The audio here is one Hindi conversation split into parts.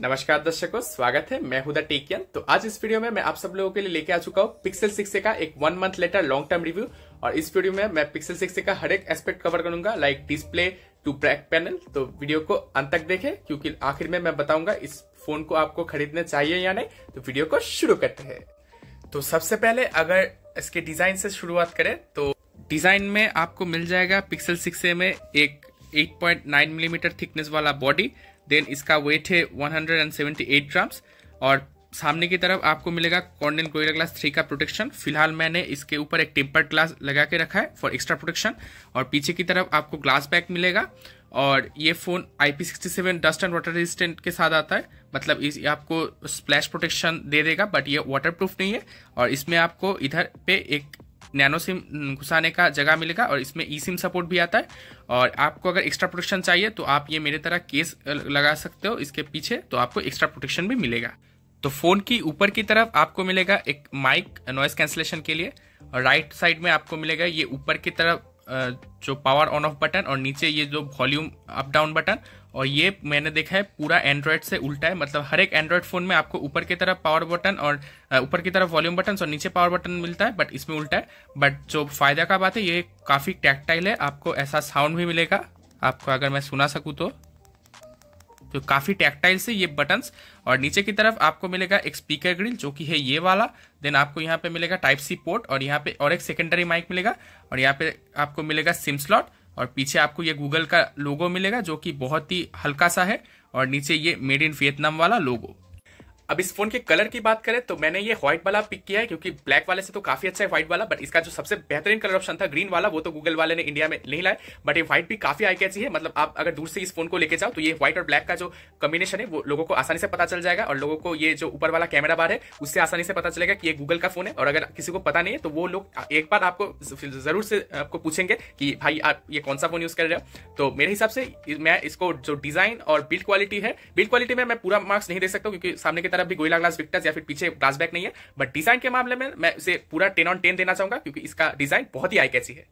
नमस्कार दर्शकों स्वागत है मैं हुदा टेकियन तो आज इस वीडियो में मैं आप सब लोगों के लिए लेके आ चुका हूँ पिक्सल सिक्स का एक one month later long term review और इस वीडियो में मैं पिक्सल सिक्स का हर एक एस्पेक्ट कवर करूंगा like display to back panel तो वीडियो को अंत तक देखें क्योंकि आखिर में मैं बताऊंगा इस फोन को आपको खरीदना चाहिए या नहीं तो वीडियो को शुरू करते हैं तो सबसे पहले अगर इसके डिजाइन से शुरुआत करें तो डिजाइन में आपको मिल जाएगा पिक्सल सिक्स में एक 8.9 मिलीमीटर थिकनेस वाला बॉडी देन इसका वेट है 178 ग्राम्स और सामने की तरफ आपको मिलेगा कॉर्नेल गोयला ग्लास थ्री का प्रोटेक्शन फिलहाल मैंने इसके ऊपर एक टेम्पर्ड ग्लास लगा के रखा है फॉर एक्स्ट्रा प्रोटेक्शन और पीछे की तरफ आपको ग्लास बैक मिलेगा और ये phone I P sixty seven dust and water resistant के साथ आता है मतलब इस आपको स्प्लैश प्रोटेक्शन दे देगा बट ये वाटर प्रूफ नहीं है और इसमें आपको इधर पे एक नैनो सिम घुसाने का जगह मिलेगा और इसमें ई सिम सपोर्ट भी आता है और आपको अगर एक्स्ट्रा प्रोटेक्शन चाहिए तो आप ये मेरे तरह केस लगा सकते हो इसके पीछे तो आपको एक्स्ट्रा प्रोटेक्शन भी मिलेगा तो फ़ोन की ऊपर की तरफ आपको मिलेगा एक माइक नॉइस कैंसिलेशन के लिए और राइट साइड में आपको मिलेगा ये ऊपर की तरफ जो पावर ऑन ऑफ बटन और नीचे ये जो वॉल्यूम अप डाउन बटन और ये मैंने देखा है पूरा एंड्रॉयड से उल्टा है मतलब हर एक एंड्रॉयड फोन में आपको ऊपर की तरफ पावर बटन और ऊपर की तरफ वॉल्यूम बटन और नीचे पावर बटन मिलता है बट इसमें उल्टा है बट जो फायदा का बात है ये काफी टैक्टाइल है आपको ऐसा साउंड भी मिलेगा आपको अगर मैं सुना सकूँ तो तो काफी टैक्टाइल से ये बटन्स और नीचे की तरफ आपको मिलेगा एक स्पीकर ग्रिल जो कि है ये वाला देन आपको यहाँ पे मिलेगा टाइप सी पोर्ट और यहाँ पे और एक सेकेंडरी माइक मिलेगा और यहाँ पे आपको मिलेगा सिम स्लॉट और पीछे आपको ये गूगल का लोगो मिलेगा जो कि बहुत ही हल्का सा है और नीचे ये मेड इन वियतनाम वाला लोगो अब इस फोन के कलर की बात करें तो मैंने ये व्हाइट वाला पिक किया है क्योंकि ब्लैक वाले से तो काफी अच्छा है व्हाइट वाला बट इसका जो सबसे बेहतरीन कलर ऑप्शन था ग्रीन वाला वो तो गूगल वाले ने इंडिया में नहीं लाया बट ये व्हाइट भी काफी आई कैची है मतलब आप अगर दूर से इस फोन को लेकर जाओ तो ये व्हाइट और ब्लैक का जो कॉम्बिनेशन है वो लोगों को आसानी से पता चल जाएगा और लोगों को ये जो ऊपर वाला कैमरा बार है उससे आसानी से पता चलेगा कि ये गूगल का फोन है और अगर किसी को पता नहीं है तो वो लोग एक बार आपको जरूर से आपको पूछेंगे कि भाई आप ये कौन सा फोन यूज कर रहे हो तो मेरे हिसाब से मैं इसको जो डिजाइन और बिल्ड क्वालिटी है बिल्ड क्वालिटी में मैं पूरा मार्क्स नहीं दे सकता क्योंकि सामने की तरफ भी गोइला ग्लास विक्टर्स या फिर पीछे ग्लास बैक नहीं है बट डिजाइन के मामले में मैं इसे पूरा टेन ऑन टेन देना चाहूंगा क्योंकि इसका डिजाइन बहुत ही आई कैसी है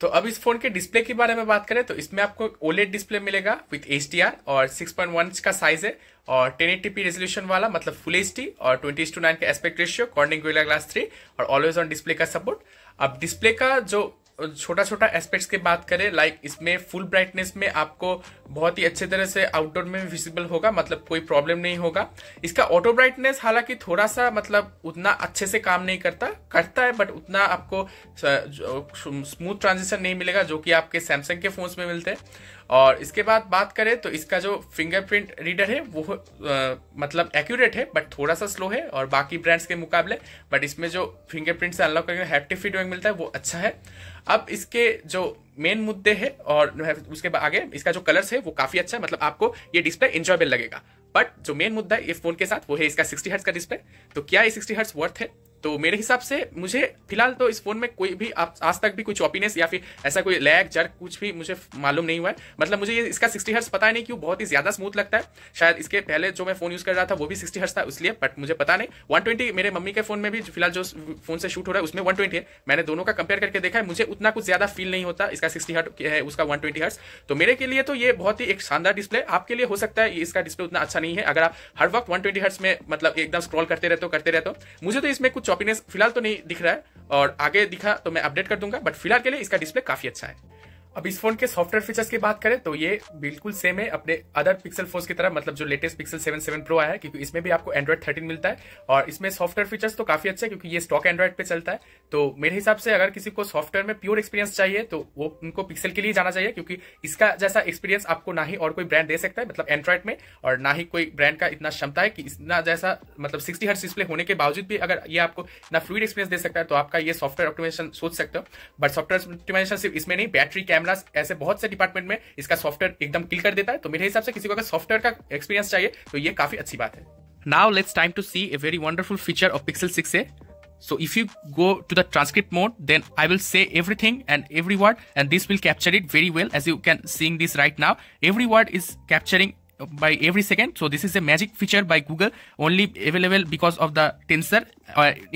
तो अब इस फोन के डिस्प्ले के बारे में बात करें तो इसमें आपको ओलेट डिस्प्ले मिलेगा विथ एच और 6.1 पॉइंट का साइज है और 1080p रेजोल्यूशन वाला मतलब फुल एच और ट्वेंटी टू नाइन का एस्पेक्ट रेशियो कॉर्निंग ग्लास 3 और ऑलवेज ऑन डिस्प्ले का सपोर्ट अब डिस्प्ले का जो छोटा छोटा एस्पेक्ट्स की बात करें लाइक इसमें फुल ब्राइटनेस में आपको बहुत ही अच्छे तरह से आउटडोर में विजिबल होगा मतलब कोई प्रॉब्लम नहीं होगा इसका ऑटो ब्राइटनेस हालांकि थोड़ा सा मतलब उतना अच्छे से काम नहीं करता करता है बट उतना आपको स्मूथ ट्रांजिशन नहीं मिलेगा जो कि आपके सैमसंग के फोन्स में मिलते हैं और इसके बाद बात करें तो इसका जो फिंगरप्रिंट रीडर है वो आ, मतलब एक्यूरेट है बट थोड़ा सा स्लो है और बाकी ब्रांड्स के मुकाबले बट इसमें जो फिंगरप्रिंट से अनलॉक करके हैप्टिक फीडबैक मिलता है वो अच्छा है अब इसके जो मेन मुद्दे है और उसके आगे इसका जो कलर्स है वो काफी अच्छा है मतलब आपको ये डिस्प्ले इंजॉयबल लगेगा बट जो मेन मुद्दा है ये फोन के साथ वो है इसका सिक्सटी हर्ट्स का डिस्प्ले तो क्या ये सिक्सटी हर्ट्स वर्थ है तो मेरे हिसाब से मुझे फिलहाल तो इस फोन में कोई भी आप आज तक भी कोई चॉपीनेस या फिर ऐसा कोई लैग जर्क कुछ भी मुझे मालूम नहीं हुआ है मतलब मुझे ये इसका सिक्सटी हर्स पता नहीं क्यों बहुत ही ज्यादा स्मूथ लगता है शायद इसके पहले जो मैं फोन यूज कर रहा था वो भी सिक्सटी हर्ट्स था इसलिए बट मुझे पता नहीं वन ट्वेंटी मेरे मम्मी के फोन में भी फिलहाल जो फोन से शूट हो रहा है उसमें वन ट्वेंटी है मैंने दोनों का कंपेयर करके देखा है मुझे उतना कुछ ज्यादा फील नहीं होता इसका सिक्सटी हर्ट है उसका वन ट्वेंटी हर्स तो मेरे के लिए तो ये बहुत ही एक शानदार डिस्प्ले आपके लिए हो सकता है इसका डिस्प्ले उतना अच्छा नहीं है अगर आप हर वक्त वन ट्वेंटी हर्ट्स में मतलब एकदम स्क्रॉल करते रहते हो करते रहते हो मुझे तो इसमें कुछ चॉपीनेस फिलहाल तो नहीं दिख रहा है और आगे दिखा तो मैं अपडेट कर दूंगा बट फिलहाल के लिए इसका डिस्प्ले काफी अच्छा है अब इस फोन के सॉफ्टवेयर फीचर्स की बात करें तो ये बिल्कुल सेम है अपने अदर पिक्सल फोन की तरह मतलब जो लेटेस्ट पिक्सल 7 7 प्रो आया है क्योंकि इसमें भी आपको एंड्रॉइड 13 मिलता है और इसमें सॉफ्टवेयर फीचर्स तो काफी अच्छे हैं क्योंकि ये स्टॉक एंड्रॉइड पे चलता है तो मेरे हिसाब से अगर किसी को सॉफ्टवेयर में प्योर एक्सपीरियंस चाहिए तो वो उनको पिक्सल के लिए जाना चाहिए क्योंकि इसका जैसा एक्सपीरियंस आपको ना ही और कोई ब्रांड दे सकता है मतलब एंड्रॉइड में और ना ही कोई ब्रांड का इतना क्षमता है कि इतना जैसा मतलब सिक्सटी हर्ट डिस्प्ले होने के बावजूद भी अगर ये आपको इतना फ्लूड एक्सपीरियंस दे सकता है तो आपका ये सॉफ्टवेयर ऑप्टिमाइजेशन सोच सकते हो बट सॉफ्टवेयर ऑप्टिमाइजेशन सिर्फ इसमें नहीं बैटरी कैमरा कैमरास ऐसे बहुत से डिपार्टमेंट में इसका सॉफ्टवेयर एकदम किल कर देता है तो मेरे हिसाब से किसी को अगर सॉफ्टवेयर का एक्सपीरियंस चाहिए तो ये काफी अच्छी बात है now let's time to see a very wonderful feature of Pixel six है so if you go to the transcript mode then I will say everything and every word and this will capture it very well as you can सींग this right now every word is capturing by every second so this is a magic feature by Google only available because of the Tensor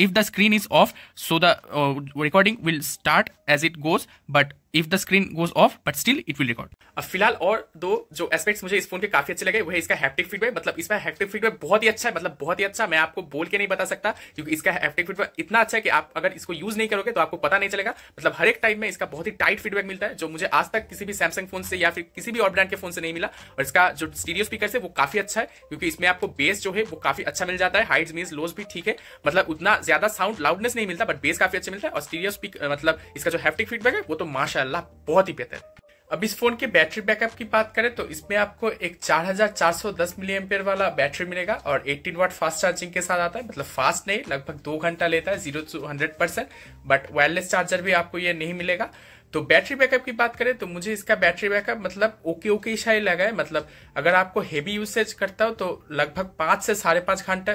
if the screen is off so the recording will start as it goes but if the screen goes off but still it will record अब फिलहाल और दो जो एस्पेक्ट्स मुझे इस फोन के काफी अच्छे लगे है इसका हैप्टिक फीडबैक मतलब इसका हैप्टिक फीडबैक बहुत ही अच्छा है मतलब बहुत ही अच्छा मैं आपको बोल के नहीं बता सकता क्योंकि इसका हैप्टिक फीडबैक इतना अच्छा है कि आप अगर इसको यूज नहीं करोगे तो आपको पता नहीं चलेगा मतलब हर एक टाइम में इसका बहुत ही टाइट फीडबैक मिलता है जो मुझे आज तक किसी भी सैमसंग फोन से या फिर किसी भी और ब्रांड के फोन से नहीं मिला और इसका जो स्टीडियो स्पीकर है वो काफी अच्छा है क्योंकि इसमें आपको बेस जो है वो काफी अच्छा मिल जाता है हाइट मीन लोज भी ठीक है मतलब उतना ज्यादा साउंड लाउडनेस नहीं मिलता बट बेस काफी अच्छा मिलता है और स्टीडियो स्पीकर मतलब इसका जो हैप्टिक फीडबैक है वो तो माशा माशाला बहुत ही बेहतर अब इस फोन के बैटरी बैकअप की बात करें तो इसमें आपको एक 4410 मिलीएम्पेयर वाला बैटरी मिलेगा और 18 वाट फास्ट चार्जिंग के साथ आता है मतलब फास्ट नहीं लगभग दो घंटा लेता है zero to hundred percent but wireless charger भी आपको ये नहीं मिलेगा तो बैटरी बैकअप की बात करें तो मुझे इसका बैटरी बैकअप मतलब ओके ओके ईशा ही लगा है मतलब अगर आपको हेवी यूसेज करता हो तो लगभग पांच से साढ़े पांच घंटा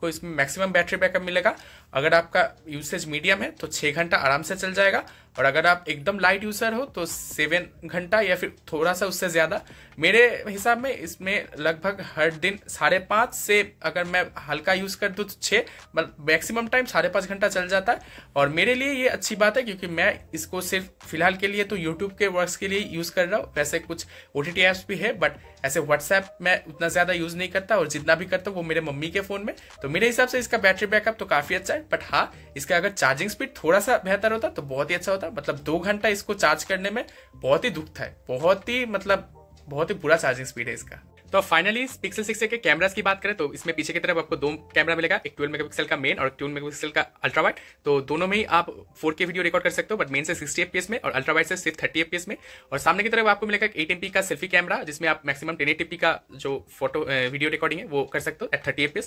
को इसमें मैक्सिमम बैटरी बैकअप मिलेगा अगर आपका यूसेज मीडियम है तो छः घंटा आराम से चल जाएगा और अगर आप एकदम लाइट यूज़र हो तो सेवन घंटा या फिर थोड़ा सा उससे ज़्यादा मेरे हिसाब में इसमें लगभग हर दिन साढ़े पाँच से अगर मैं हल्का यूज़ कर दूँ तो छः मैक्सिमम टाइम साढ़े पाँच घंटा चल जाता है और मेरे लिए ये अच्छी बात है क्योंकि मैं इसको सिर्फ फिलहाल के लिए तो यूट्यूब के वर्क्स के लिए यूज़ कर रहा हूँ वैसे कुछ ओ टी एप्स भी है बट ऐसे व्हाट्सएप मैं उतना ज़्यादा यूज़ नहीं करता और जितना भी करता हूँ वो मेरे मम्मी के फ़ोन में तो मेरे हिसाब से इसका बैटरी बैकअप तो काफ़ी अच्छा है बट हाँ इसका अगर चार्जिंग स्पीड थोड़ा सा बेहतर होता तो बहुत ही अच्छा होता मतलब दो घंटा इसको चार्ज करने में बहुत ही दुख है बहुत ही मतलब बहुत ही बुरा चार्जिंग स्पीड है इसका तो फाइनली पिक्सल सिक्स के कैमरास की बात करें तो इसमें पीछे की तरफ आपको दो कैमरा मिलेगा एक ट्वेल्व मेगापिक्सल का मेन और ट्वेल्व मेगापिक्सल का अल्ट्रा तो दोनों में ही आप फोर के वीडियो रिकॉर्ड कर सकते हो बट मेन से सिक्सटी एफ में और अल्ट्रा वाइड से सिर्फ थर्टी एफ में और सामने की तरफ आपको मिलेगा एट एम का सेल्फी कैमरा जिसमें आप मैक्सिमम टेन एटी का जो फोटो वीडियो रिकॉर्डिंग है वो कर सकते हो eight thirty F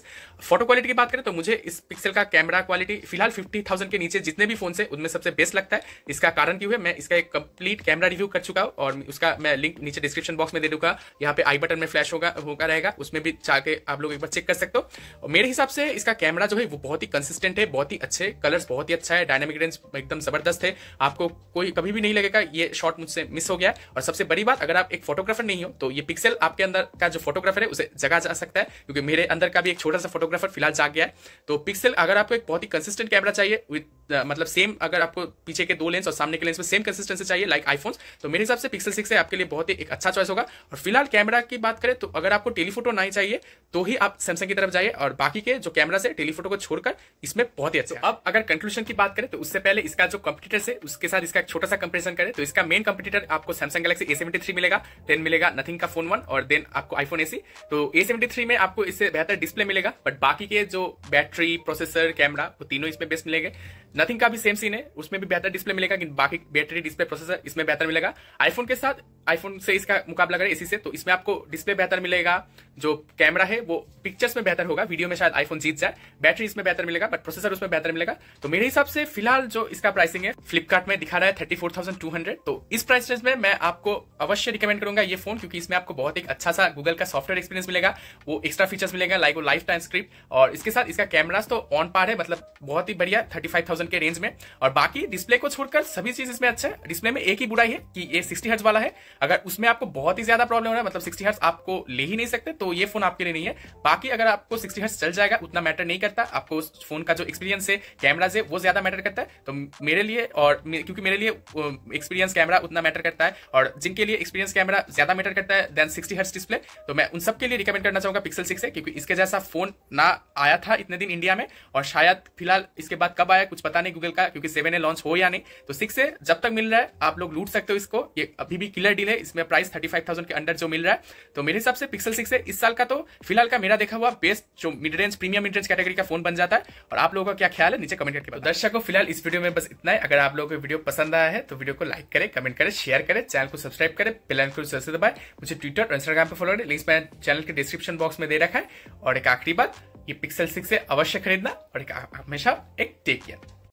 photo quality की बात करें तो मुझे इस पिक्सल का कैमरा क्वालिटी फिलहाल फिफ्टी थाउजेंड के नीचे जितने भी फोन है उनमें सबसे बेस्ट लगता है इसका कारण क्यों है मैं इसका एक कंप्लीट कैमरा रिव्यू कर चुका हूँ और उसका मैं लिंक नीचे डिस्क्रिप्शन बॉक्स में दे दूंगा यहाँ पे आई बटन में फ्लैश फ्लैश होगा होगा रहेगा उसमें भी जाके आप लोग एक बार चेक कर सकते हो और मेरे हिसाब से इसका कैमरा जो है वो बहुत ही कंसिस्टेंट है बहुत ही अच्छे कलर्स बहुत ही अच्छा है डायनेमिक रेंज एकदम जबरदस्त है आपको कोई कभी भी नहीं लगेगा ये शॉट मुझसे मिस हो गया और सबसे बड़ी बात अगर आप एक फोटोग्राफर नहीं हो तो ये पिक्सल आपके अंदर का जो फोटोग्राफर है उसे जगा जा सकता है क्योंकि मेरे अंदर का भी एक छोटा सा फोटोग्राफर फिलहाल जाग गया है तो पिक्सल अगर आपको एक बहुत ही कंसिस्टेंट कैमरा चाहिए विद uh, मतलब सेम अगर आपको पीछे के दो लेंस और सामने के लेंस में सेम कंसिस्टेंसी चाहिए लाइक आईफोन तो मेरे हिसाब से पिक्सल सिक्स है आपके लिए बहुत ही एक अच्छा चॉइस होगा और फिलहाल कैमरा की बात करें तो अगर आपको टेलीफोटो नहीं चाहिए तो ही आप सैमसंग की तरफ जाइए और बाकी के जो कैमरा से टेलीफोटो को छोड़कर इसमें बहुत ही तो अच्छा अब अगर कंक्लूजन की बात करें तो उससे पहले इसका जो कंप्यूटर से उसके साथ इसका छोटा सा कंपेरिजन करें तो इसका मेन कंप्यूटर आपको सैमसंग गैलेक्सी ए सेवेंटी मिलेगा देन मिलेगा नथिंग का फोन वन और देन आपको आईफोन एसी तो ए सेवेंटी में आपको इससे बेहतर डिस्प्ले मिलेगा बट बाकी के जो बैटरी प्रोसेसर कैमरा वो तीनों इसमें बेस्ट मिलेंगे नथिंग का भी सेम सीन है उसमें भी बेहतर डिस्प्ले मिलेगा बाकी बैटरी डिस्प्ले प्रोसेसर इसमें बेहतर मिलेगा आईफोन के साथ आईफोन से इसका मुकाबला करें इसी से तो इसमें आपको डिस्प्ले बेहतर मिलेगा जो कैमरा है वो पिक्चर्स में बेहतर होगा वीडियो में शायद आईफोन जीत जाए बैटरी इसमें बेहतर मिलेगा बट प्रोसेसर उसमें बेहतर मिलेगा तो मेरे हिसाब से फिलहाल जो इसका प्राइसिंग है फ्लिपकार्ट में दिखा रहा है thirty four thousand two hundred तो इस प्राइस रेंज में मैं आपको अवश्य रिकमेंड करूंगा ये फोन क्योंकि इसमें आपको बहुत एक अच्छा सा गूगल का सॉफ्टवेयर एक्सपीरियंस मिलेगा वो एक्स्ट्रा फीचर्स मिलेगा लाइक वो लाइफ टाइम स्क्रिप्ट और इसके साथ इसका कैमराज तो ऑन पार है मतलब बहुत ही बढ़िया थर्टी फाइव के रेंज में और बाकी डिस्प्ले को छोड़कर सभी चीज इसमें अच्छा है डिस्प्ले में एक ही बुराई है कि ये सिक्सटी हर्ट्स वाला है अगर उसमें आपको बहुत ही ज्यादा प्रॉब्लम हो रहा है मतलब सिक्सटी हर्ट्स आपको ले ही नहीं सकते तो ये फोन आपके लिए नहीं है बाकी अगर आपको सिक्सटी हर्ट्स चल जाएगा उतना मैटर नहीं करता आपको उस फोन का जो एक्सपीरियंस है कैमरा है वो ज्यादा मैटर करता है तो मेरे लिए और क्योंकि मेरे लिए एक्सपीरियंस कैमरा उतना मैटर करता है और जिनके लिए एक्सपीरियंस कैमरा ज्यादा मैटर करता है देन सिक्सटी हर्ट्स डिस्प्ले तो मैं उन सबके लिए रिकमेंड करना चाहूंगा पिक्सल सिक्स है क्योंकि इसके जैसा फोन ना आया था इतने दिन इंडिया में और शायद फिलहाल इसके बाद कब आया कुछ पता नहीं गूगल का क्योंकि सेवन ए लॉन्च हो या नहीं तो सिक्स ए जब तक मिल रहा है आप लोग लूट सकते हो इसको ये अभी भी किलर डील है इसमें प्राइस थर्टी फाइव थाउजेंड के अंडर जो मिल रहा है तो मेरे हिसाब से पिक्सल सिक्स है इस साल का तो फिलहाल का मेरा देखा हुआ बेस्ट जो mid range premium mid range category का फोन बन जाता है और आप लोगों का क्या ख्याल है नीचे कमेंट करके बताओ तो दर्शकों फिलहाल इस वीडियो में बस इतना है अगर आप लोगों को वीडियो पसंद आया है तो वीडियो को लाइक करें कमेंट करें शेयर करें चैनल को सब्सक्राइब करें बेलाइन को जरूर से दबाएं मुझे ट्विटर और इंस्टाग्राम पर फॉलो करें लिंक मैंने चैनल के डिस्क्रिप्शन बॉक्स में दे रखा है और एक आखिरी बात ये पिक्सल सिक्स से अवश्य खरीदना और एक हमेशा एक टेक केयर